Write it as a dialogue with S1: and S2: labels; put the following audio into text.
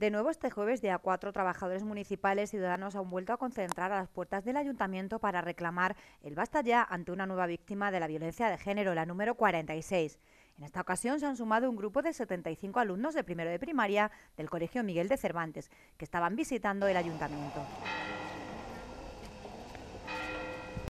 S1: De nuevo, este jueves, día 4, trabajadores municipales y ciudadanos han vuelto a concentrar a las puertas del ayuntamiento para reclamar el basta ya ante una nueva víctima de la violencia de género, la número 46. En esta ocasión se han sumado un grupo de 75 alumnos de primero de primaria del Colegio Miguel de Cervantes, que estaban visitando el ayuntamiento.